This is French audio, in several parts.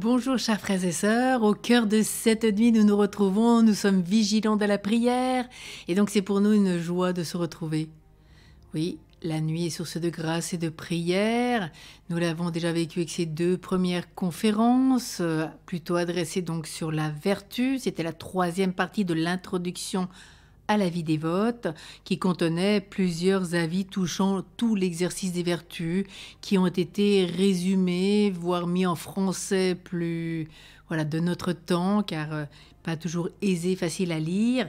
Bonjour chers frères et sœurs, au cœur de cette nuit nous nous retrouvons, nous sommes vigilants de la prière et donc c'est pour nous une joie de se retrouver. Oui, la nuit est source de grâce et de prière, nous l'avons déjà vécu avec ces deux premières conférences, euh, plutôt adressées donc sur la vertu, c'était la troisième partie de l'introduction à vie des votes, qui contenait plusieurs avis touchant tout l'exercice des vertus, qui ont été résumés, voire mis en français plus voilà de notre temps, car euh, pas toujours aisé, facile à lire.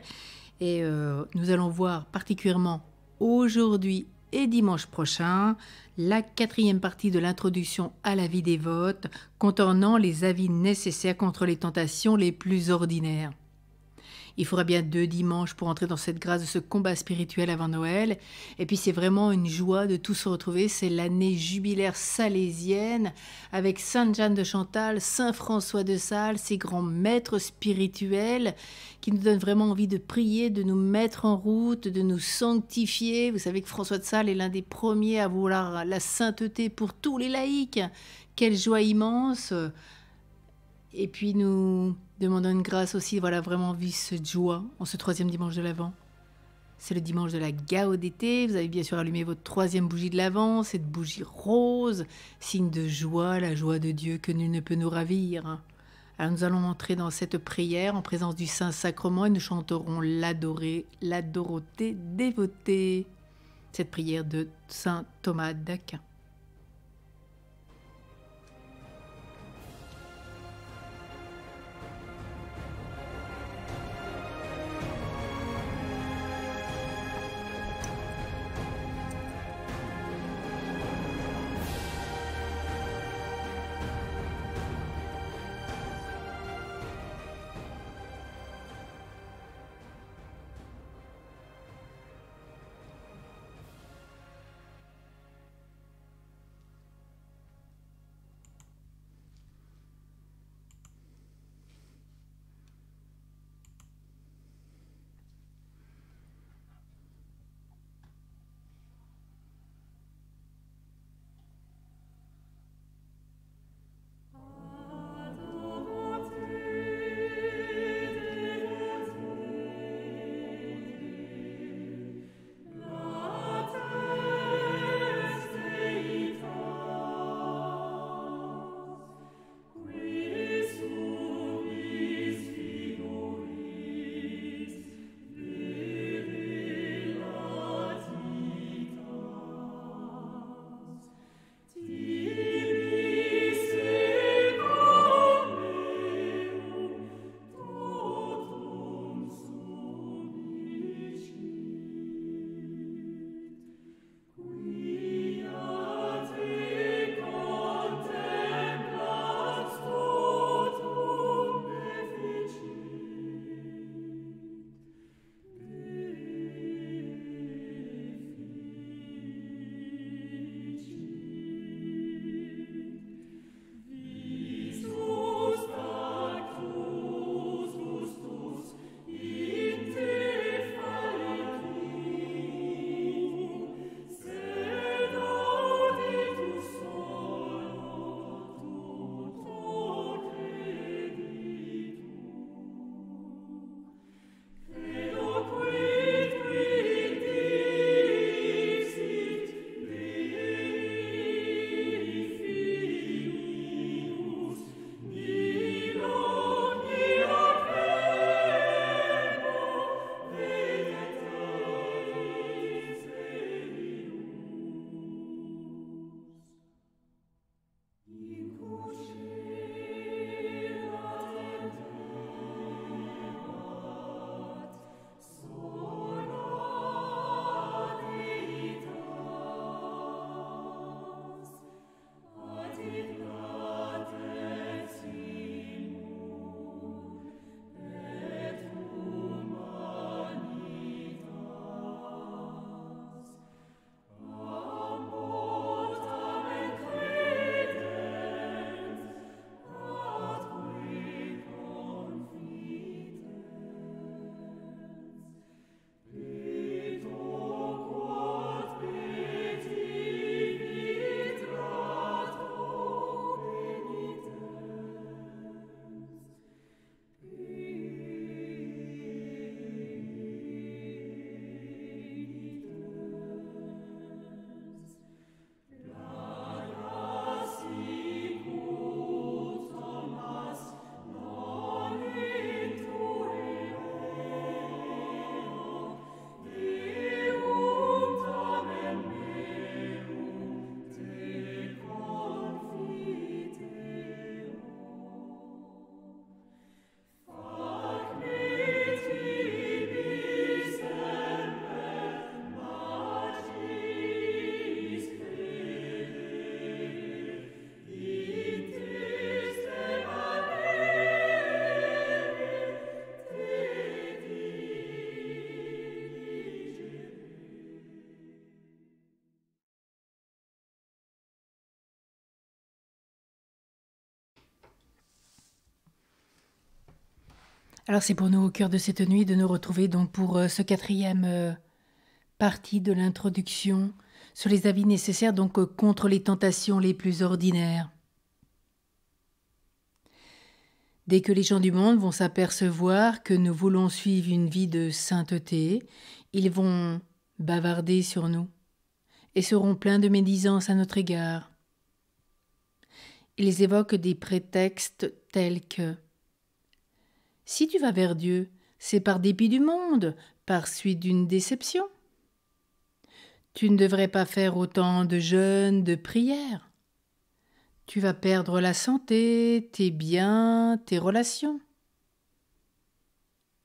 Et euh, nous allons voir particulièrement aujourd'hui et dimanche prochain la quatrième partie de l'introduction à la vie des votes, contenant les avis nécessaires contre les tentations les plus ordinaires. Il faudra bien deux dimanches pour entrer dans cette grâce de ce combat spirituel avant Noël. Et puis c'est vraiment une joie de tous se retrouver. C'est l'année jubilaire salésienne avec Sainte Jeanne de Chantal, Saint François de Sales, ces grands maîtres spirituels qui nous donnent vraiment envie de prier, de nous mettre en route, de nous sanctifier. Vous savez que François de Sales est l'un des premiers à vouloir la sainteté pour tous les laïcs. Quelle joie immense et puis nous demandons une grâce aussi, voilà, vraiment vice cette joie en ce troisième dimanche de l'Avent. C'est le dimanche de la d'été, Vous avez bien sûr allumé votre troisième bougie de l'Avent, cette bougie rose, signe de joie, la joie de Dieu que nul ne peut nous ravir. Alors nous allons entrer dans cette prière en présence du Saint-Sacrement et nous chanterons l'adorer, l'adoroté dévoté. Cette prière de Saint Thomas d'Aquin. Alors c'est pour nous au cœur de cette nuit de nous retrouver donc pour euh, ce quatrième euh, partie de l'introduction sur les avis nécessaires donc euh, contre les tentations les plus ordinaires. Dès que les gens du monde vont s'apercevoir que nous voulons suivre une vie de sainteté, ils vont bavarder sur nous et seront pleins de médisance à notre égard. Ils évoquent des prétextes tels que si tu vas vers Dieu, c'est par dépit du monde, par suite d'une déception. Tu ne devrais pas faire autant de jeûnes, de prières. Tu vas perdre la santé, tes biens, tes relations.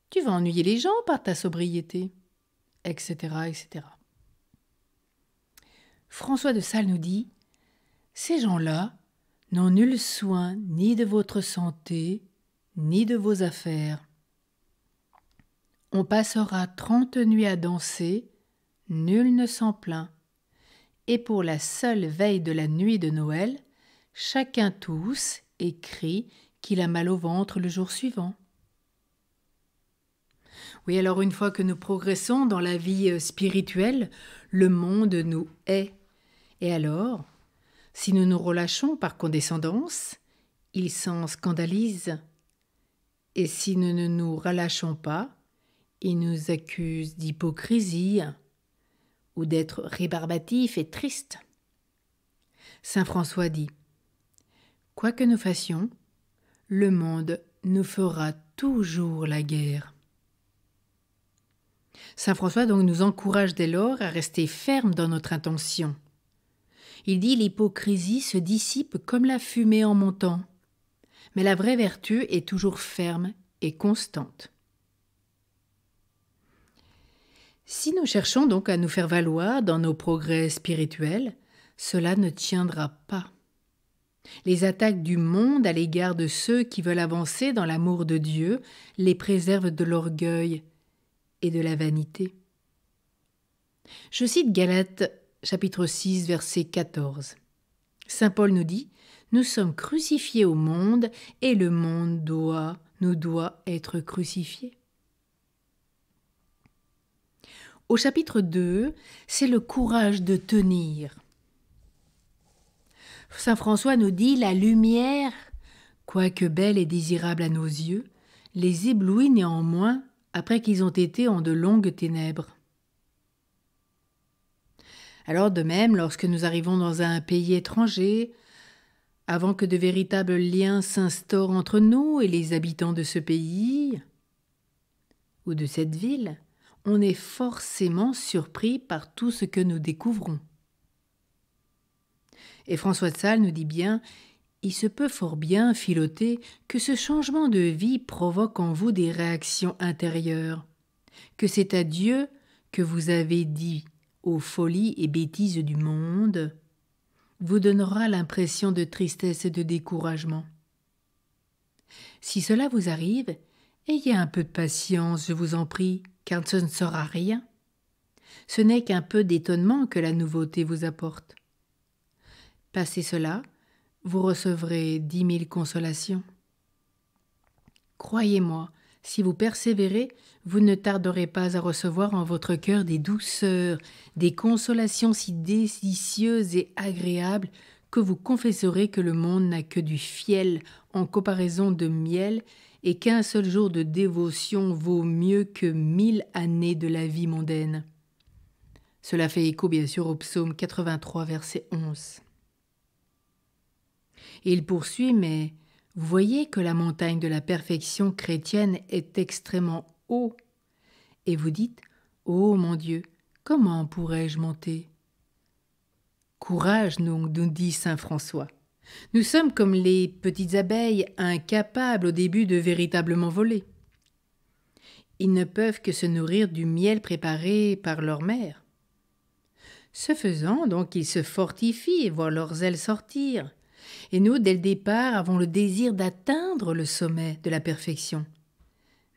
Tu vas ennuyer les gens par ta sobriété, etc. etc. François de Sales nous dit Ces gens-là n'ont nul soin ni de votre santé, ni de vos affaires. On passera trente nuits à danser, nul ne s'en plaint. Et pour la seule veille de la nuit de Noël, chacun tous écrit qu'il a mal au ventre le jour suivant. Oui, alors une fois que nous progressons dans la vie euh, spirituelle, le monde nous hait. Et alors, si nous nous relâchons par condescendance, il s'en scandalise. Et si nous ne nous relâchons pas, ils nous accusent d'hypocrisie ou d'être rébarbatif et tristes. Saint François dit Quoi que nous fassions, le monde nous fera toujours la guerre. Saint François donc nous encourage dès lors à rester ferme dans notre intention. Il dit l'hypocrisie se dissipe comme la fumée en montant mais la vraie vertu est toujours ferme et constante. Si nous cherchons donc à nous faire valoir dans nos progrès spirituels, cela ne tiendra pas. Les attaques du monde à l'égard de ceux qui veulent avancer dans l'amour de Dieu les préservent de l'orgueil et de la vanité. Je cite Galate, chapitre 6 verset 14. Saint Paul nous dit nous sommes crucifiés au monde et le monde doit, nous doit être crucifié. Au chapitre 2, c'est le courage de tenir. Saint François nous dit la lumière, quoique belle et désirable à nos yeux, les éblouit néanmoins après qu'ils ont été en de longues ténèbres. Alors de même, lorsque nous arrivons dans un pays étranger, avant que de véritables liens s'instaurent entre nous et les habitants de ce pays ou de cette ville, on est forcément surpris par tout ce que nous découvrons. Et François de Sales nous dit bien Il se peut fort bien, filoter, que ce changement de vie provoque en vous des réactions intérieures, que c'est à Dieu que vous avez dit aux folies et bêtises du monde, vous donnera l'impression de tristesse et de découragement. Si cela vous arrive, ayez un peu de patience, je vous en prie, car ce ne sera rien. Ce n'est qu'un peu d'étonnement que la nouveauté vous apporte. Passez cela, vous recevrez dix mille consolations. Croyez-moi, si vous persévérez, vous ne tarderez pas à recevoir en votre cœur des douceurs, des consolations si délicieuses et agréables que vous confesserez que le monde n'a que du fiel en comparaison de miel, et qu'un seul jour de dévotion vaut mieux que mille années de la vie mondaine. Cela fait écho bien sûr au psaume 83, verset 11. il poursuit, mais vous voyez que la montagne de la perfection chrétienne est extrêmement haut. Et vous dites Oh mon Dieu, comment pourrais-je monter Courage, donc, nous dit saint François. Nous sommes comme les petites abeilles, incapables au début de véritablement voler. Ils ne peuvent que se nourrir du miel préparé par leur mère. Ce faisant, donc, ils se fortifient et voient leurs ailes sortir. Et nous, dès le départ, avons le désir d'atteindre le sommet de la perfection.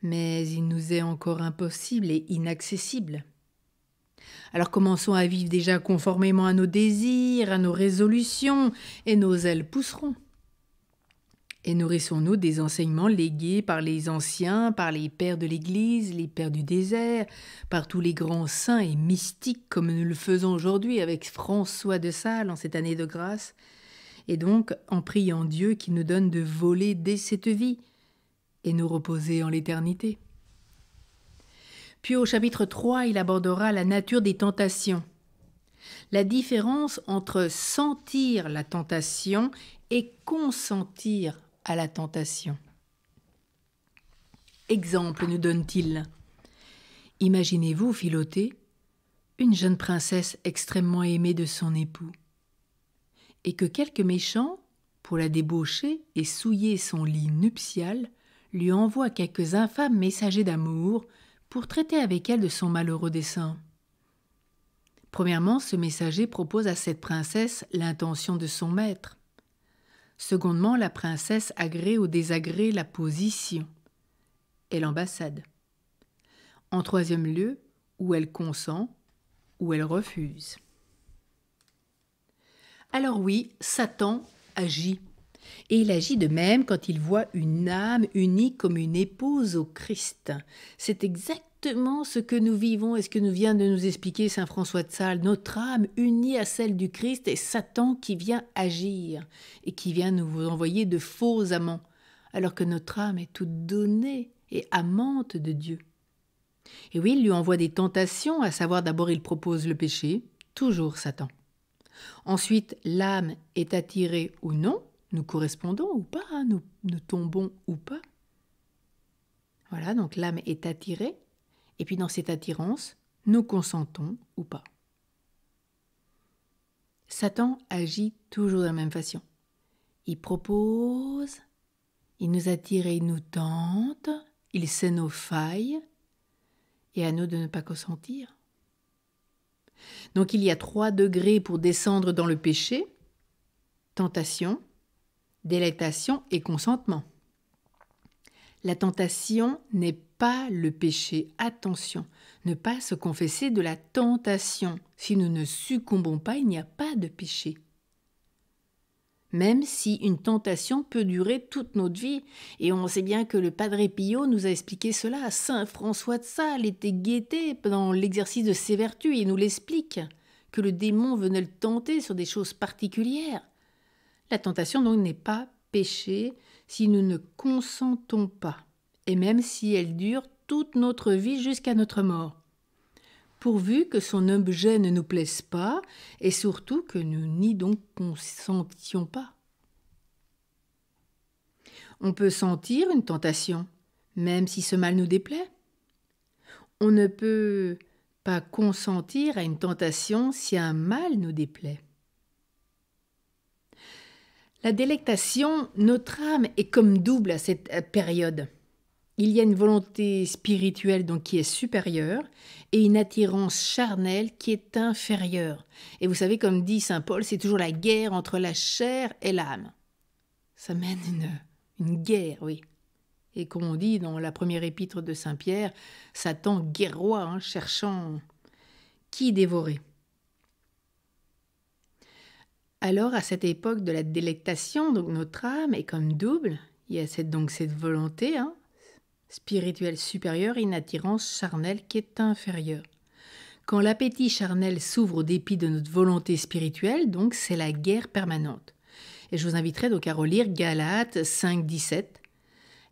Mais il nous est encore impossible et inaccessible. Alors commençons à vivre déjà conformément à nos désirs, à nos résolutions, et nos ailes pousseront. Et nourrissons-nous des enseignements légués par les anciens, par les pères de l'Église, les pères du désert, par tous les grands saints et mystiques comme nous le faisons aujourd'hui avec François de Sales en cette année de grâce, et donc en priant Dieu qui nous donne de voler dès cette vie et nous reposer en l'éternité. Puis au chapitre 3, il abordera la nature des tentations. La différence entre sentir la tentation et consentir à la tentation. Exemple nous donne-t-il. Imaginez-vous filoter une jeune princesse extrêmement aimée de son époux et que quelques méchant, pour la débaucher et souiller son lit nuptial, lui envoient quelques infâmes messagers d'amour pour traiter avec elle de son malheureux dessein. Premièrement, ce messager propose à cette princesse l'intention de son maître. Secondement, la princesse agrée ou désagrée la position et l'ambassade. En troisième lieu, où elle consent, ou elle refuse. Alors oui, Satan agit. Et il agit de même quand il voit une âme unie comme une épouse au Christ. C'est exactement ce que nous vivons et ce que nous vient de nous expliquer Saint François de Sales. Notre âme unie à celle du Christ est Satan qui vient agir et qui vient nous envoyer de faux amants, alors que notre âme est toute donnée et amante de Dieu. Et oui, il lui envoie des tentations, à savoir d'abord il propose le péché, toujours Satan. Ensuite, l'âme est attirée ou non, nous correspondons ou pas, hein, nous, nous tombons ou pas. Voilà, donc l'âme est attirée, et puis dans cette attirance, nous consentons ou pas. Satan agit toujours de la même façon. Il propose, il nous attire et il nous tente, il sait nos failles, et à nous de ne pas consentir. Donc il y a trois degrés pour descendre dans le péché tentation, délectation et consentement. La tentation n'est pas le péché. Attention, ne pas se confesser de la tentation. Si nous ne succombons pas, il n'y a pas de péché même si une tentation peut durer toute notre vie. Et on sait bien que le Padre Pio nous a expliqué cela. Saint François de Sales était guetté dans l'exercice de ses vertus et nous l'explique, que le démon venait le tenter sur des choses particulières. La tentation donc n'est pas péché si nous ne consentons pas, et même si elle dure toute notre vie jusqu'à notre mort pourvu que son objet ne nous plaise pas et surtout que nous n'y donc consentions pas. On peut sentir une tentation, même si ce mal nous déplaît. On ne peut pas consentir à une tentation si un mal nous déplaît. La délectation, notre âme est comme double à cette période. Il y a une volonté spirituelle donc qui est supérieure et une attirance charnelle qui est inférieure. Et vous savez, comme dit saint Paul, c'est toujours la guerre entre la chair et l'âme. Ça mène une, une guerre, oui. Et comme on dit dans la première épître de saint Pierre, Satan guerroie, hein, cherchant qui dévorer. Alors, à cette époque de la délectation, donc notre âme est comme double. Il y a cette, donc cette volonté, hein, spirituel supérieur et une attirance charnelle qui est inférieure. Quand l'appétit charnel s'ouvre au dépit de notre volonté spirituelle, donc c'est la guerre permanente. Et je vous inviterai donc à relire Galates 5, 17.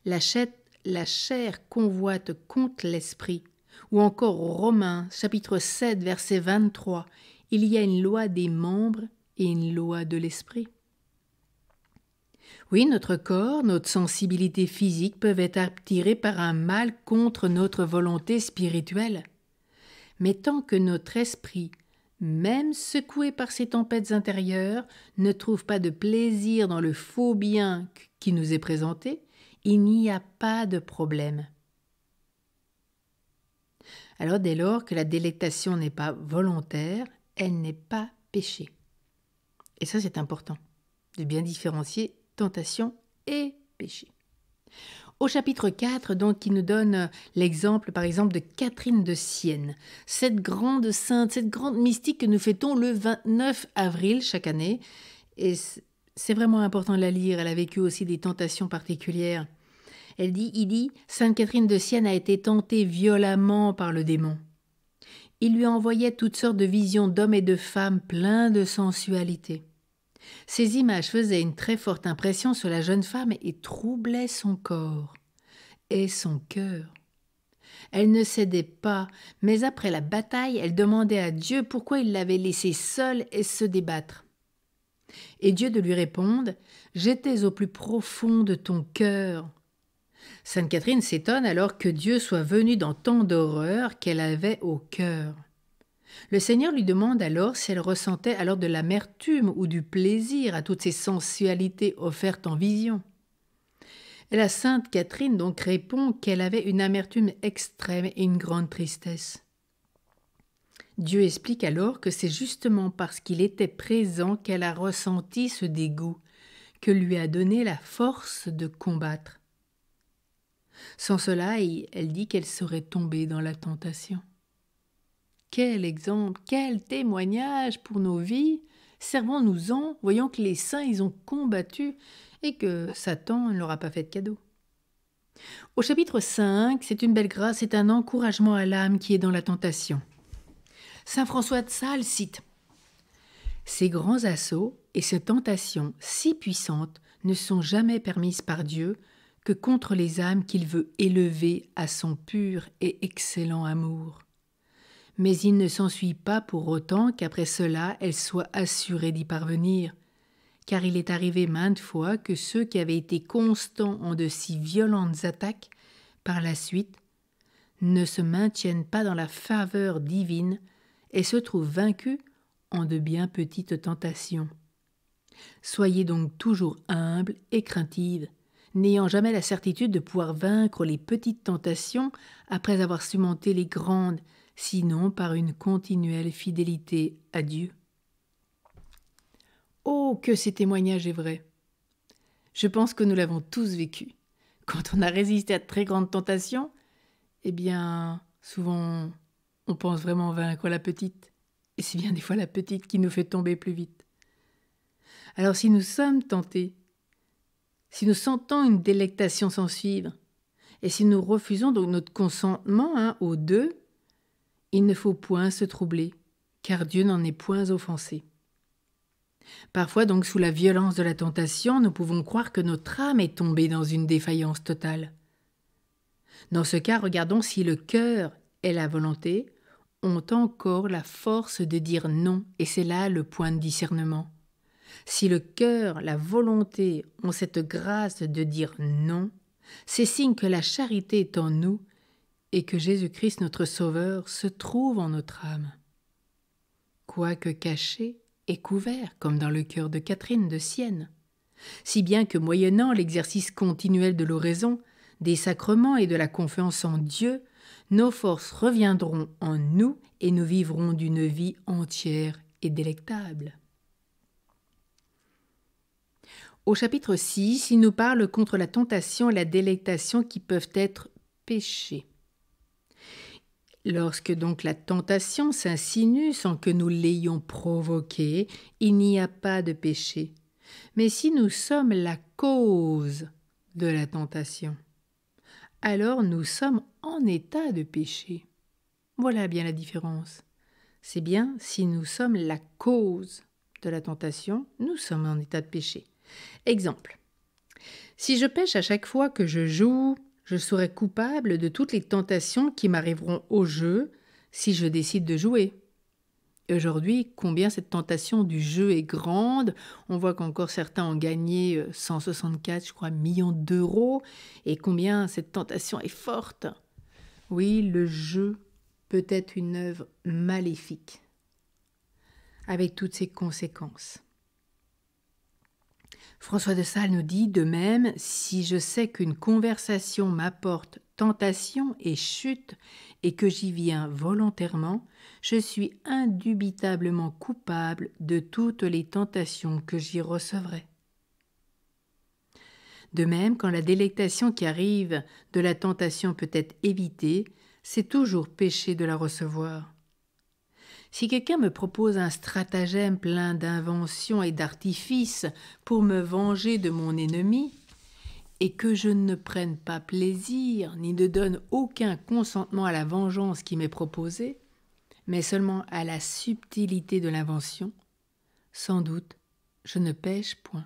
La chair, la chair convoite contre l'esprit. Ou encore Romains chapitre 7 verset 23. Il y a une loi des membres et une loi de l'esprit. Oui, notre corps, notre sensibilité physique peuvent être attirés par un mal contre notre volonté spirituelle. Mais tant que notre esprit, même secoué par ces tempêtes intérieures, ne trouve pas de plaisir dans le faux bien qui nous est présenté, il n'y a pas de problème. Alors dès lors que la délectation n'est pas volontaire, elle n'est pas péché. Et ça c'est important, de bien différencier tentation et péché. Au chapitre 4, donc, il nous donne l'exemple, par exemple, de Catherine de Sienne, cette grande sainte, cette grande mystique que nous fêtons le 29 avril chaque année. Et c'est vraiment important de la lire, elle a vécu aussi des tentations particulières. Elle dit, il dit, Sainte Catherine de Sienne a été tentée violemment par le démon. Il lui envoyait toutes sortes de visions d'hommes et de femmes pleins de sensualité. Ces images faisaient une très forte impression sur la jeune femme et troublaient son corps et son cœur. Elle ne cédait pas, mais après la bataille, elle demandait à Dieu pourquoi il l'avait laissée seule et se débattre. Et Dieu de lui répondre J'étais au plus profond de ton cœur. Sainte Catherine s'étonne alors que Dieu soit venu dans tant d'horreur qu'elle avait au cœur. Le Seigneur lui demande alors si elle ressentait alors de l'amertume ou du plaisir à toutes ces sensualités offertes en vision. la sainte Catherine donc répond qu'elle avait une amertume extrême et une grande tristesse. Dieu explique alors que c'est justement parce qu'il était présent qu'elle a ressenti ce dégoût, que lui a donné la force de combattre. Sans cela, elle dit qu'elle serait tombée dans la tentation. Quel exemple, quel témoignage pour nos vies. Servons-nous-en, voyons que les saints, ils ont combattu et que Satan ne leur a pas fait de cadeau. Au chapitre 5, c'est une belle grâce, c'est un encouragement à l'âme qui est dans la tentation. Saint François de Sales cite Ces grands assauts et ces tentations si puissantes ne sont jamais permises par Dieu que contre les âmes qu'il veut élever à son pur et excellent amour mais il ne s'ensuit pas pour autant qu'après cela elle soit assurée d'y parvenir, car il est arrivé maintes fois que ceux qui avaient été constants en de si violentes attaques, par la suite, ne se maintiennent pas dans la faveur divine et se trouvent vaincus en de bien petites tentations. Soyez donc toujours humble et craintive, n'ayant jamais la certitude de pouvoir vaincre les petites tentations après avoir surmonté les grandes, sinon par une continuelle fidélité à Dieu. Oh, que ces témoignages est vrai Je pense que nous l'avons tous vécu. Quand on a résisté à de très grandes tentations, eh bien, souvent, on pense vraiment vaincre la petite. Et c'est bien des fois la petite qui nous fait tomber plus vite. Alors si nous sommes tentés, si nous sentons une délectation sans suivre, et si nous refusons donc notre consentement hein, aux deux, il ne faut point se troubler, car Dieu n'en est point offensé. Parfois donc sous la violence de la tentation, nous pouvons croire que notre âme est tombée dans une défaillance totale. Dans ce cas, regardons si le cœur et la volonté ont encore la force de dire non, et c'est là le point de discernement. Si le cœur, la volonté ont cette grâce de dire non, c'est signe que la charité est en nous et que Jésus-Christ notre Sauveur se trouve en notre âme. Quoique caché et couvert comme dans le cœur de Catherine de Sienne, si bien que moyennant l'exercice continuel de l'oraison, des sacrements et de la confiance en Dieu, nos forces reviendront en nous et nous vivrons d'une vie entière et délectable. Au chapitre 6, il nous parle contre la tentation et la délectation qui peuvent être péchés. Lorsque donc la tentation s'insinue sans que nous l'ayons provoquée, il n'y a pas de péché. Mais si nous sommes la cause de la tentation, alors nous sommes en état de péché. Voilà bien la différence. C'est bien si nous sommes la cause de la tentation, nous sommes en état de péché. Exemple. Si je pêche à chaque fois que je joue je serai coupable de toutes les tentations qui m'arriveront au jeu si je décide de jouer. Aujourd'hui, combien cette tentation du jeu est grande. On voit qu'encore certains ont gagné 164, euh, je crois, millions d'euros, et combien cette tentation est forte. Oui, le jeu peut être une œuvre maléfique, avec toutes ses conséquences. François de Sales nous dit de même, si je sais qu'une conversation m'apporte tentation et chute et que j'y viens volontairement, je suis indubitablement coupable de toutes les tentations que j'y recevrai. De même, quand la délectation qui arrive de la tentation peut être évitée, c'est toujours péché de la recevoir. Si quelqu'un me propose un stratagème plein d'inventions et d'artifices pour me venger de mon ennemi, et que je ne prenne pas plaisir ni ne donne aucun consentement à la vengeance qui m'est proposée, mais seulement à la subtilité de l'invention, sans doute je ne pêche point.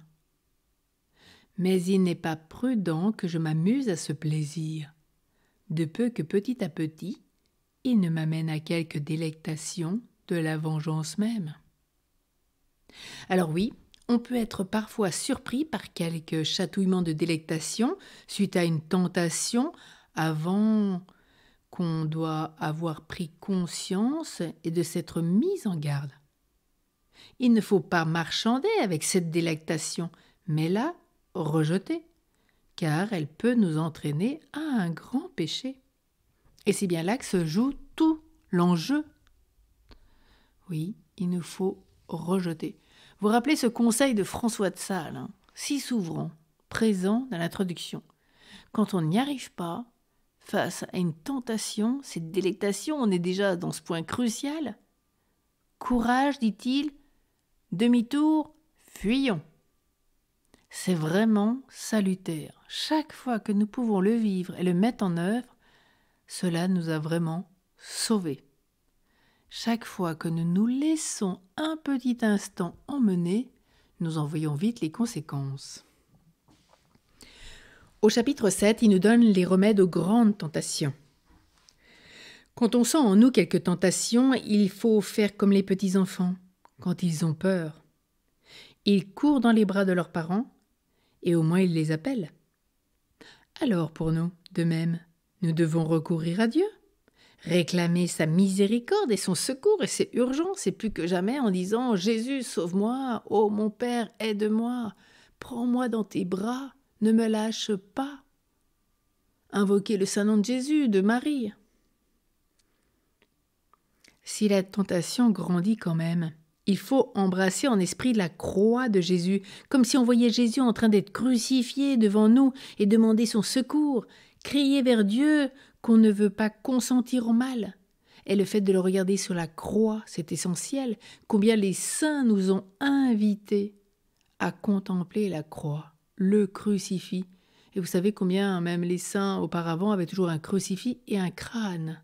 Mais il n'est pas prudent que je m'amuse à ce plaisir, de peu que petit à petit il ne m'amène à quelque délectation de la vengeance même. Alors oui, on peut être parfois surpris par quelques chatouillements de délectation suite à une tentation avant qu'on doit avoir pris conscience et de s'être mis en garde. Il ne faut pas marchander avec cette délectation, mais la rejeter, car elle peut nous entraîner à un grand péché. Et c'est bien là que se joue tout l'enjeu oui, il nous faut rejeter. Vous rappelez ce conseil de François de Sales, hein, si souverain, présent dans l'introduction. Quand on n'y arrive pas, face à une tentation, cette délectation, on est déjà dans ce point crucial. Courage, dit-il, demi-tour, fuyons. C'est vraiment salutaire. Chaque fois que nous pouvons le vivre et le mettre en œuvre, cela nous a vraiment sauvés. Chaque fois que nous nous laissons un petit instant emmener, nous en voyons vite les conséquences. Au chapitre 7, il nous donne les remèdes aux grandes tentations. Quand on sent en nous quelques tentations, il faut faire comme les petits enfants, quand ils ont peur. Ils courent dans les bras de leurs parents, et au moins ils les appellent. Alors pour nous, de même, nous devons recourir à Dieu réclamer sa miséricorde et son secours, et c'est urgent, c'est plus que jamais en disant Jésus, sauve-moi, ô oh, mon Père, aide-moi, prends-moi dans tes bras, ne me lâche pas. Invoquer le Saint-Nom de Jésus, de Marie. Si la tentation grandit quand même, il faut embrasser en esprit la croix de Jésus, comme si on voyait Jésus en train d'être crucifié devant nous et demander son secours, crier vers Dieu qu'on ne veut pas consentir au mal. Et le fait de le regarder sur la croix, c'est essentiel. Combien les saints nous ont invités à contempler la croix, le crucifix. Et vous savez combien même les saints auparavant avaient toujours un crucifix et un crâne.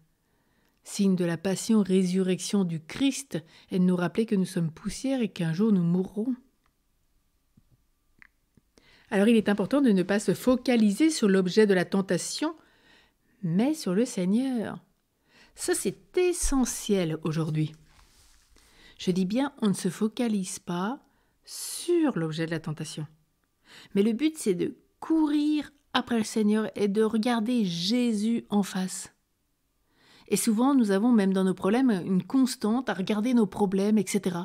Signe de la passion résurrection du Christ et de nous rappeler que nous sommes poussière et qu'un jour nous mourrons. Alors il est important de ne pas se focaliser sur l'objet de la tentation, mais sur le Seigneur. Ça, c'est essentiel aujourd'hui. Je dis bien, on ne se focalise pas sur l'objet de la tentation. Mais le but, c'est de courir après le Seigneur et de regarder Jésus en face. Et souvent, nous avons même dans nos problèmes une constante à regarder nos problèmes, etc.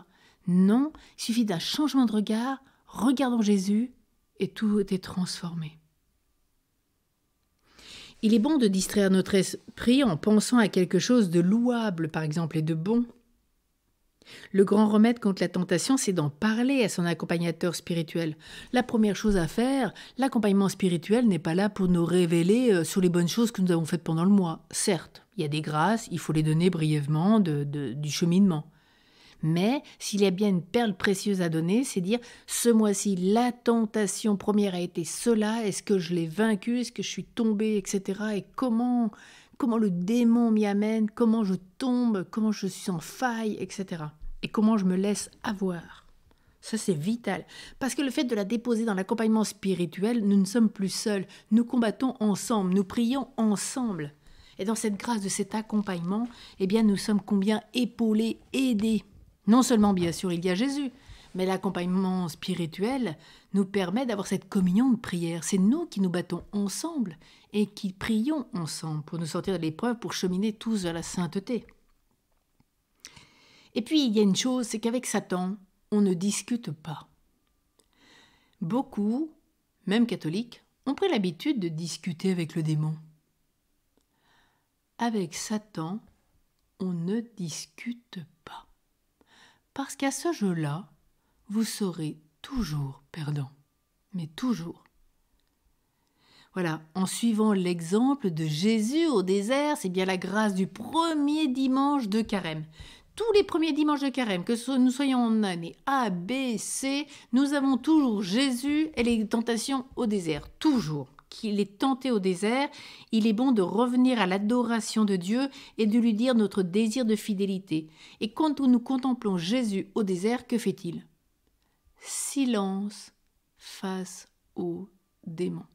Non, il suffit d'un changement de regard, regardons Jésus, et tout est transformé. Il est bon de distraire notre esprit en pensant à quelque chose de louable, par exemple, et de bon. Le grand remède contre la tentation, c'est d'en parler à son accompagnateur spirituel. La première chose à faire, l'accompagnement spirituel n'est pas là pour nous révéler euh, sur les bonnes choses que nous avons faites pendant le mois. Certes, il y a des grâces, il faut les donner brièvement du cheminement. Mais s'il y a bien une perle précieuse à donner, c'est dire ce mois-ci, la tentation première a été cela, est-ce que je l'ai vaincu, est-ce que je suis tombé, etc. Et comment, comment le démon m'y amène, comment je tombe, comment je suis en faille, etc. Et comment je me laisse avoir. Ça, c'est vital. Parce que le fait de la déposer dans l'accompagnement spirituel, nous ne sommes plus seuls. Nous combattons ensemble, nous prions ensemble. Et dans cette grâce de cet accompagnement, eh bien, nous sommes combien épaulés, aidés. Non seulement, bien sûr, il y a Jésus, mais l'accompagnement spirituel nous permet d'avoir cette communion de prière. C'est nous qui nous battons ensemble et qui prions ensemble pour nous sortir de l'épreuve, pour cheminer tous vers la sainteté. Et puis, il y a une chose, c'est qu'avec Satan, on ne discute pas. Beaucoup, même catholiques, ont pris l'habitude de discuter avec le démon. Avec Satan, on ne discute parce qu'à ce jeu-là, vous serez toujours perdant. Mais toujours. Voilà, en suivant l'exemple de Jésus au désert, c'est bien la grâce du premier dimanche de carême. Tous les premiers dimanches de carême, que nous soyons en année A, B, C, nous avons toujours Jésus et les tentations au désert. Toujours qu'il est tenté au désert, il est bon de revenir à l'adoration de Dieu et de lui dire notre désir de fidélité. Et quand nous contemplons Jésus au désert, que fait-il Silence face aux démons.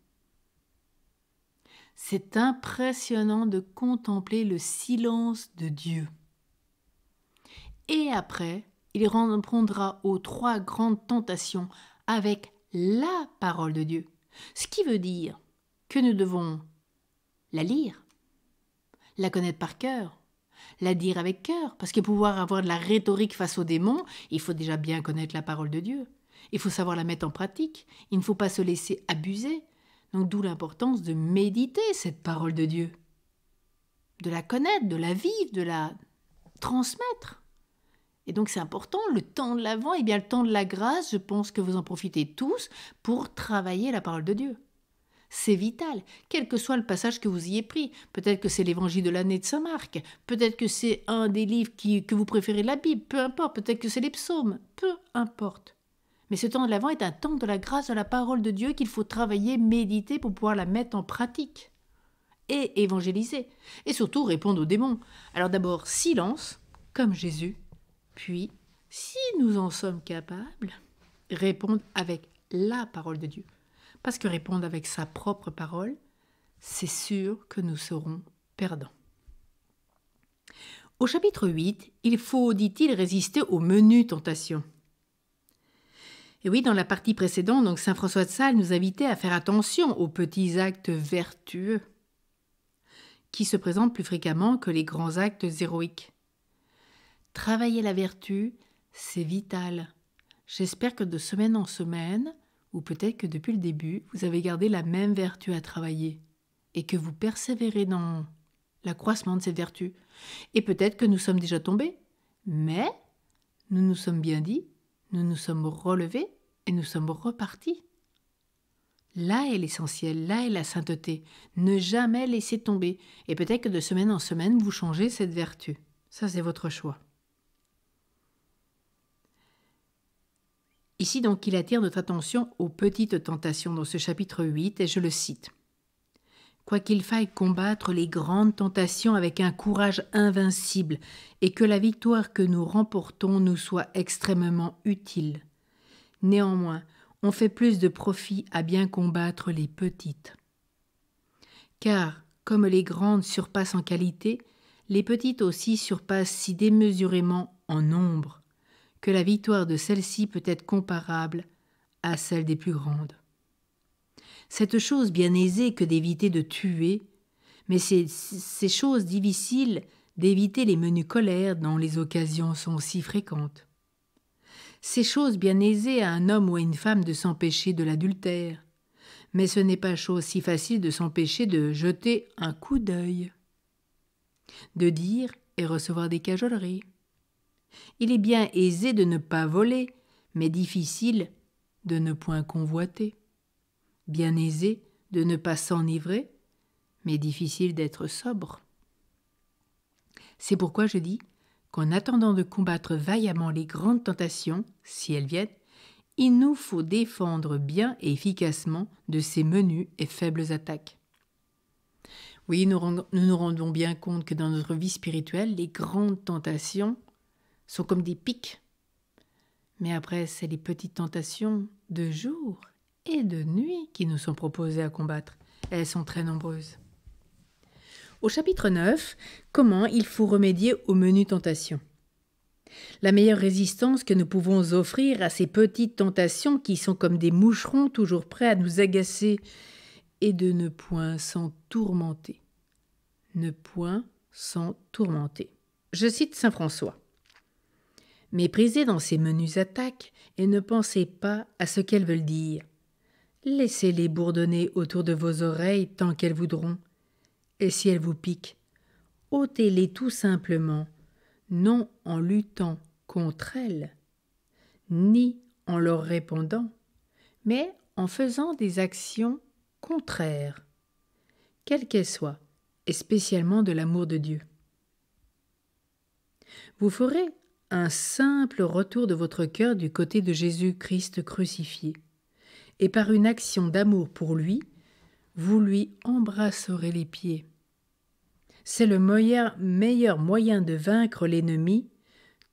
C'est impressionnant de contempler le silence de Dieu. Et après, il répondra aux trois grandes tentations avec la parole de Dieu. Ce qui veut dire que nous devons la lire, la connaître par cœur, la dire avec cœur, parce que pouvoir avoir de la rhétorique face aux démons, il faut déjà bien connaître la parole de Dieu, il faut savoir la mettre en pratique, il ne faut pas se laisser abuser, donc d'où l'importance de méditer cette parole de Dieu, de la connaître, de la vivre, de la transmettre. Et donc c'est important, le temps de l'avant, et eh bien le temps de la grâce, je pense que vous en profitez tous pour travailler la parole de Dieu. C'est vital, quel que soit le passage que vous y ayez pris. Peut-être que c'est l'évangile de l'année de Saint-Marc, peut-être que c'est un des livres que vous préférez de la Bible, peu importe, peut-être que c'est les psaumes, peu importe. Mais ce temps de l'avant est un temps de la grâce de la parole de Dieu qu'il faut travailler, méditer pour pouvoir la mettre en pratique et évangéliser, et surtout répondre aux démons. Alors d'abord silence, comme Jésus, puis, si nous en sommes capables, répondre avec la parole de Dieu parce que répondre avec sa propre parole, c'est sûr que nous serons perdants. Au chapitre 8, il faut, dit-il, résister aux menues tentations. Et oui, dans la partie précédente, donc Saint François de Sales nous invitait à faire attention aux petits actes vertueux qui se présentent plus fréquemment que les grands actes héroïques. Travailler la vertu, c'est vital. J'espère que de semaine en semaine, ou peut-être que depuis le début, vous avez gardé la même vertu à travailler, et que vous persévérez dans l'accroissement de cette vertu. Et peut-être que nous sommes déjà tombés, mais nous nous sommes bien dit, nous nous sommes relevés et nous sommes repartis. Là est l'essentiel, là est la sainteté. Ne jamais laisser tomber. Et peut-être que de semaine en semaine, vous changez cette vertu. Ça, c'est votre choix. Ici donc il attire notre attention aux petites tentations dans ce chapitre 8 et je le cite. Quoiqu'il faille combattre les grandes tentations avec un courage invincible et que la victoire que nous remportons nous soit extrêmement utile. Néanmoins, on fait plus de profit à bien combattre les petites. Car, comme les grandes surpassent en qualité, les petites aussi surpassent si démesurément en nombre que la victoire de celle-ci peut être comparable à celle des plus grandes. Cette chose bien aisée que d'éviter de tuer, mais c'est ces choses difficiles d'éviter les menus colères dont les occasions sont si fréquentes. Ces choses bien aisées à un homme ou à une femme de s'empêcher de l'adultère, mais ce n'est pas chose si facile de s'empêcher de jeter un coup d'œil, de dire et recevoir des cajoleries il est bien aisé de ne pas voler, mais difficile de ne point convoiter. Bien aisé de ne pas s'enivrer, mais difficile d'être sobre. C'est pourquoi je dis qu'en attendant de combattre vaillamment les grandes tentations, si elles viennent, il nous faut défendre bien et efficacement de ces menues et faibles attaques. Oui, nous nous rendons bien compte que dans notre vie spirituelle, les grandes tentations sont comme des pics. Mais après, c'est les petites tentations de jour et de nuit qui nous sont proposées à combattre. elles sont très nombreuses. Au chapitre 9, comment il faut remédier aux menues tentations. La meilleure résistance que nous pouvons offrir à ces petites tentations qui sont comme des moucherons toujours prêts à nous agacer et de ne point s'en tourmenter. Ne point s'en tourmenter. Je cite Saint François méprisez dans ces menues attaques et ne pensez pas à ce qu'elles veulent dire. Laissez-les bourdonner autour de vos oreilles tant qu'elles voudront. Et si elles vous piquent, ôtez-les tout simplement, non en luttant contre elles, ni en leur répondant, mais en faisant des actions contraires, quelles qu'elles soient, et spécialement de l'amour de Dieu. Vous ferez un simple retour de votre cœur du côté de Jésus-Christ crucifié. Et par une action d'amour pour lui, vous lui embrasserez les pieds. C'est le meilleur moyen de vaincre l'ennemi,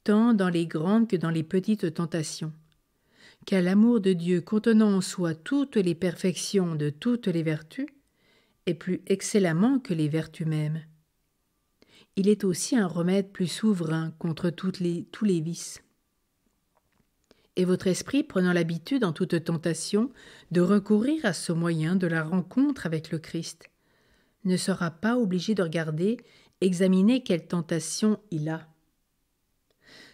tant dans les grandes que dans les petites tentations. Car l'amour de Dieu contenant en soi toutes les perfections de toutes les vertus est plus excellemment que les vertus mêmes il est aussi un remède plus souverain contre les, tous les vices. Et votre esprit prenant l'habitude en toute tentation de recourir à ce moyen de la rencontre avec le Christ, ne sera pas obligé de regarder, examiner quelle tentation il a.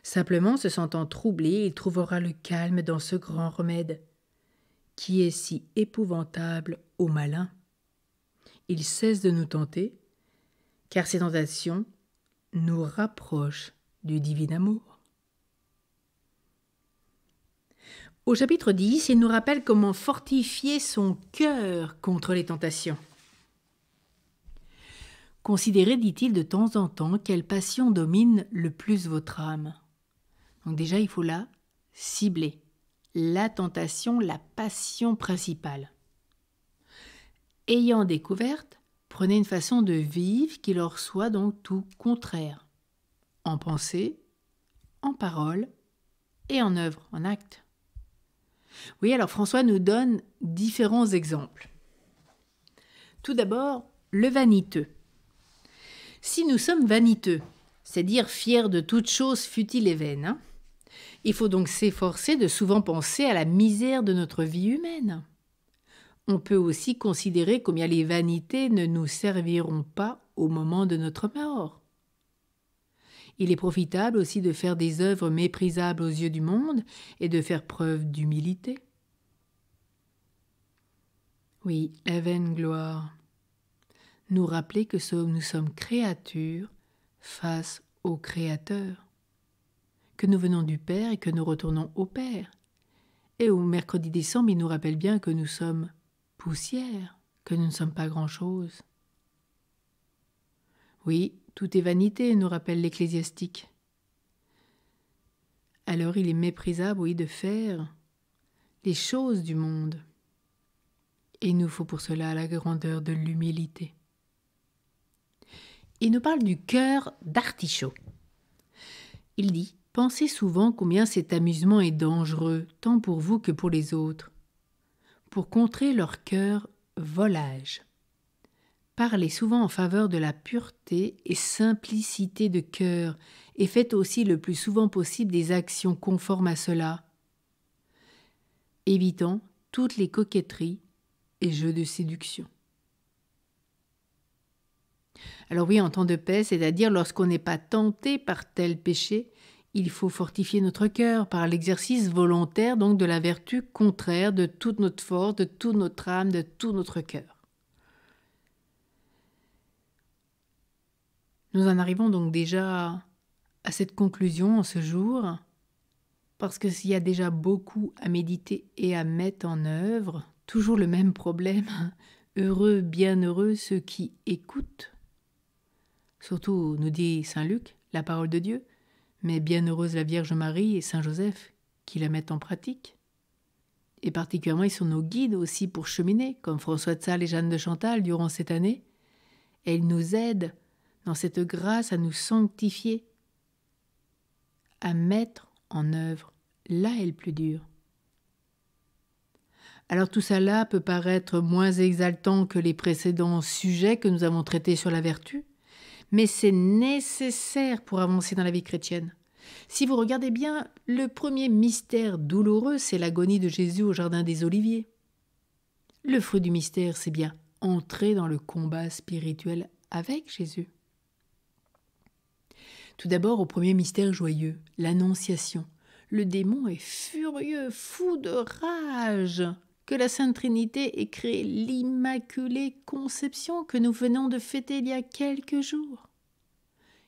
Simplement, se sentant troublé, il trouvera le calme dans ce grand remède, qui est si épouvantable au malin. Il cesse de nous tenter, car ces tentations nous rapprochent du divin amour. Au chapitre 10, il nous rappelle comment fortifier son cœur contre les tentations. Considérez, dit-il, de temps en temps quelle passion domine le plus votre âme. Donc déjà, il faut la cibler. La tentation, la passion principale. Ayant découverte, Prenez une façon de vivre qui leur soit donc tout contraire, en pensée, en parole et en œuvre, en acte. Oui, alors François nous donne différents exemples. Tout d'abord, le vaniteux. Si nous sommes vaniteux, c'est-à-dire fiers de toute chose futile et vaine, hein, il faut donc s'efforcer de souvent penser à la misère de notre vie humaine. On peut aussi considérer combien les vanités ne nous serviront pas au moment de notre mort. Il est profitable aussi de faire des œuvres méprisables aux yeux du monde et de faire preuve d'humilité. Oui, la gloire. Nous rappeler que nous sommes créatures face au Créateur, que nous venons du Père et que nous retournons au Père. Et au mercredi décembre, il nous rappelle bien que nous sommes poussière, que nous ne sommes pas grand-chose. Oui, tout est vanité, nous rappelle l'ecclésiastique. Alors il est méprisable, oui, de faire les choses du monde. Et il nous faut pour cela la grandeur de l'humilité. Il nous parle du cœur d'artichaut. Il dit Pensez souvent combien cet amusement est dangereux, tant pour vous que pour les autres pour contrer leur cœur volage. Parlez souvent en faveur de la pureté et simplicité de cœur, et faites aussi le plus souvent possible des actions conformes à cela, évitant toutes les coquetteries et jeux de séduction. Alors oui, en temps de paix, c'est-à-dire lorsqu'on n'est pas tenté par tel péché, il faut fortifier notre cœur par l'exercice volontaire donc de la vertu contraire de toute notre force, de toute notre âme, de tout notre cœur. Nous en arrivons donc déjà à cette conclusion en ce jour, parce que s'il y a déjà beaucoup à méditer et à mettre en œuvre, toujours le même problème, heureux, bienheureux ceux qui écoutent. Surtout, nous dit Saint Luc, la parole de Dieu, mais bienheureuse la Vierge Marie et Saint Joseph qui la mettent en pratique. Et particulièrement, ils sont nos guides aussi pour cheminer, comme François de Sales et Jeanne de Chantal durant cette année. Elles nous aident dans cette grâce à nous sanctifier, à mettre en œuvre là est le plus dur. Alors tout cela peut paraître moins exaltant que les précédents sujets que nous avons traités sur la vertu, mais c'est nécessaire pour avancer dans la vie chrétienne. Si vous regardez bien, le premier mystère douloureux, c'est l'agonie de Jésus au Jardin des Oliviers. Le fruit du mystère, c'est bien entrer dans le combat spirituel avec Jésus. Tout d'abord au premier mystère joyeux, l'Annonciation. Le démon est furieux, fou de rage que la Sainte Trinité ait créé l'Immaculée Conception que nous venons de fêter il y a quelques jours.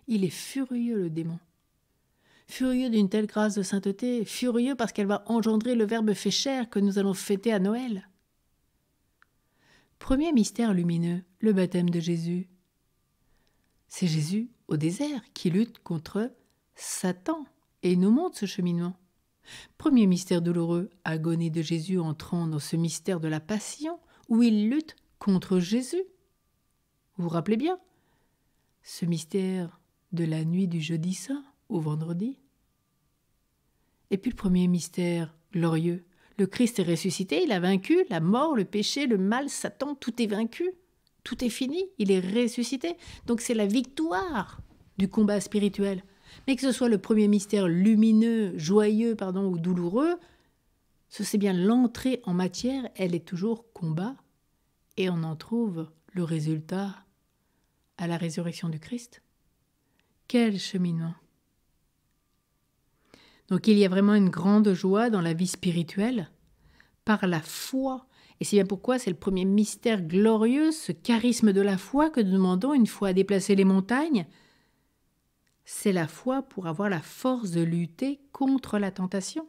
Il est furieux, le démon. Furieux d'une telle grâce de sainteté, furieux parce qu'elle va engendrer le Verbe fait chair que nous allons fêter à Noël. Premier mystère lumineux, le baptême de Jésus. C'est Jésus, au désert, qui lutte contre Satan et nous montre ce cheminement. Premier mystère douloureux, agonie de Jésus entrant dans ce mystère de la passion où il lutte contre Jésus. Vous vous rappelez bien ce mystère de la nuit du jeudi saint au vendredi. Et puis le premier mystère glorieux, le Christ est ressuscité, il a vaincu la mort, le péché, le mal, Satan, tout est vaincu, tout est fini, il est ressuscité. Donc c'est la victoire du combat spirituel. Mais que ce soit le premier mystère lumineux, joyeux, pardon, ou douloureux, ce c'est bien l'entrée en matière, elle est toujours combat, et on en trouve le résultat à la résurrection du Christ. Quel cheminement Donc il y a vraiment une grande joie dans la vie spirituelle par la foi. Et c'est bien pourquoi c'est le premier mystère glorieux, ce charisme de la foi que nous demandons une fois à déplacer les montagnes, c'est la foi pour avoir la force de lutter contre la tentation.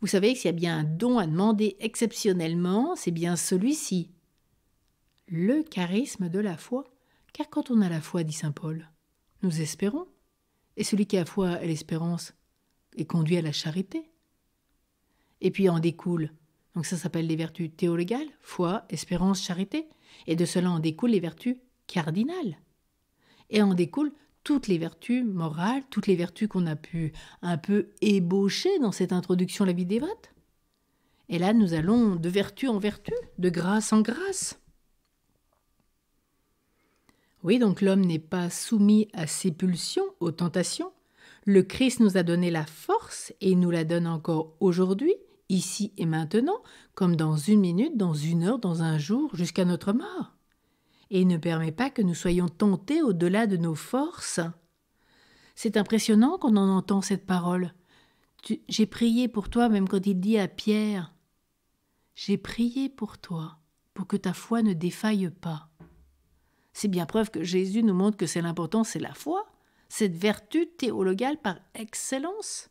Vous savez que s'il y a bien un don à demander exceptionnellement, c'est bien celui-ci. Le charisme de la foi. Car quand on a la foi, dit Saint Paul, nous espérons. Et celui qui a foi et l'espérance est conduit à la charité. Et puis en découle, donc ça s'appelle les vertus théologales, foi, espérance, charité. Et de cela en découle les vertus cardinales. Et en découle toutes les vertus morales, toutes les vertus qu'on a pu un peu ébaucher dans cette introduction à la vie des dévote. Et là, nous allons de vertu en vertu, de grâce en grâce. Oui, donc l'homme n'est pas soumis à ses pulsions, aux tentations. Le Christ nous a donné la force et nous la donne encore aujourd'hui, ici et maintenant, comme dans une minute, dans une heure, dans un jour, jusqu'à notre mort et ne permet pas que nous soyons tentés au-delà de nos forces. C'est impressionnant qu'on en entend cette parole. J'ai prié pour toi même quand il dit à Pierre, J'ai prié pour toi pour que ta foi ne défaille pas. C'est bien preuve que Jésus nous montre que c'est l'important, c'est la foi, cette vertu théologale par excellence.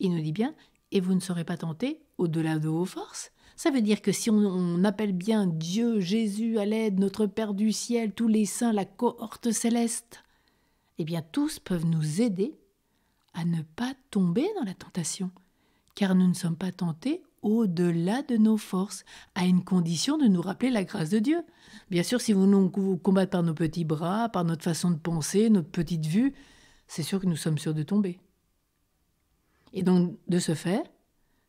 Il nous dit bien, et vous ne serez pas tentés au-delà de vos forces, ça veut dire que si on, appelle bien Dieu, Jésus à l'aide, notre Père du ciel, tous les saints, la cohorte céleste, eh bien tous peuvent nous aider à ne pas tomber dans la tentation, car nous ne sommes pas tentés au-delà de nos forces, à une condition de nous rappeler la grâce de Dieu. Bien sûr, si vous nous combattez par nos petits bras, par notre façon de penser, notre petite vue, c'est sûr que nous sommes sûrs de tomber. Et donc, de ce fait,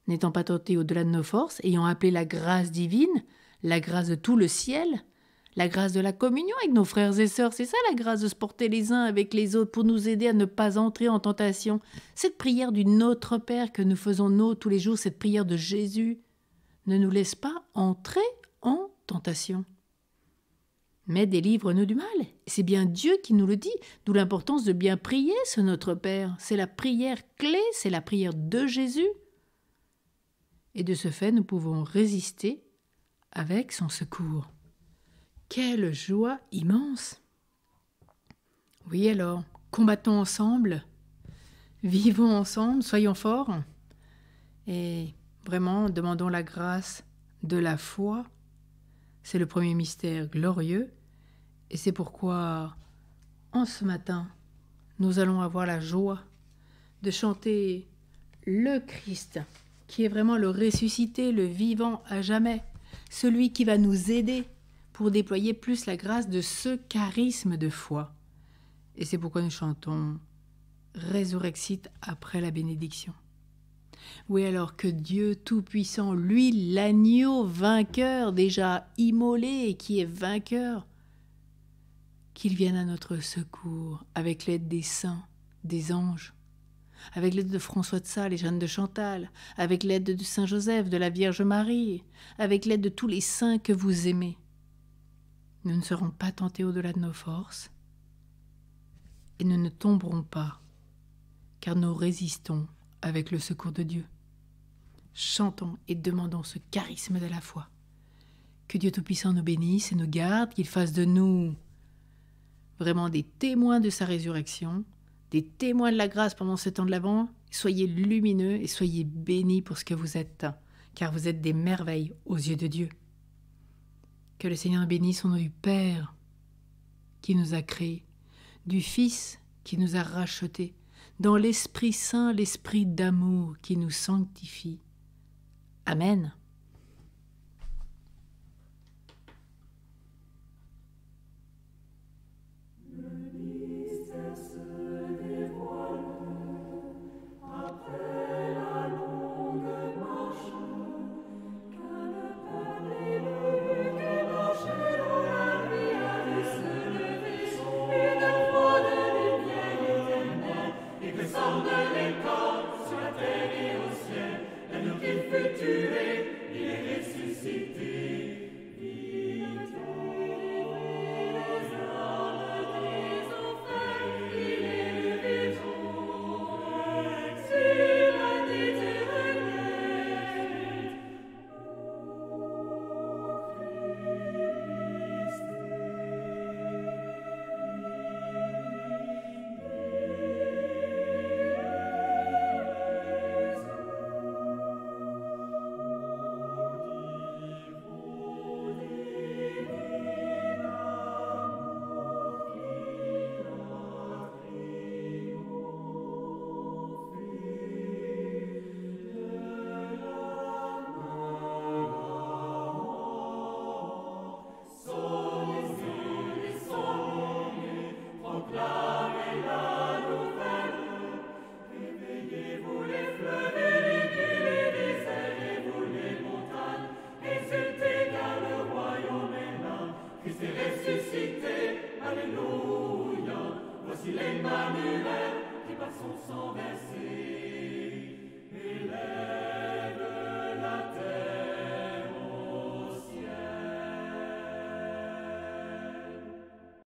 n'étant pas tentés au-delà de nos forces, ayant appelé la grâce divine, la grâce de tout le ciel, la grâce de la communion avec nos frères et sœurs, c'est ça la grâce de se porter les uns avec les autres pour nous aider à ne pas entrer en tentation. Cette prière du Notre Père que nous faisons nous tous les jours, cette prière de Jésus, ne nous laisse pas entrer en tentation. Mais délivre-nous du mal. C'est bien Dieu qui nous le dit, d'où l'importance de bien prier ce Notre Père. C'est la prière clé, c'est la prière de Jésus et de ce fait nous pouvons résister avec son secours. Quelle joie immense Oui alors, combattons ensemble, vivons ensemble, soyons forts et vraiment demandons la grâce de la foi. C'est le premier mystère glorieux et c'est pourquoi en ce matin, nous allons avoir la joie de chanter le Christ qui est vraiment le ressuscité, le vivant à jamais, celui qui va nous aider pour déployer plus la grâce de ce charisme de foi. Et c'est pourquoi nous chantons Résurrexit après la bénédiction. Oui, alors que Dieu Tout-Puissant, lui, l'agneau vainqueur déjà immolé et qui est vainqueur, qu'il vienne à notre secours avec l'aide des saints, des anges avec l'aide de François de Sales et Jeanne de Chantal, avec l'aide de Saint Joseph, de la Vierge Marie, avec l'aide de tous les saints que vous aimez. Nous ne serons pas tentés au-delà de nos forces et nous ne tomberons pas, car nous résistons avec le secours de Dieu. Chantons et demandons ce charisme de la foi. Que Dieu Tout-Puissant nous bénisse et nous garde, qu'il fasse de nous vraiment des témoins de sa résurrection des témoins de la grâce pendant ce temps de l'Avent. Soyez lumineux et soyez bénis pour ce que vous êtes, car vous êtes des merveilles aux yeux de Dieu. Que le Seigneur bénisse au nom du Père qui nous a créés, du Fils qui nous a rachetés, dans l'Esprit Saint, l'Esprit d'amour qui nous sanctifie. Amen.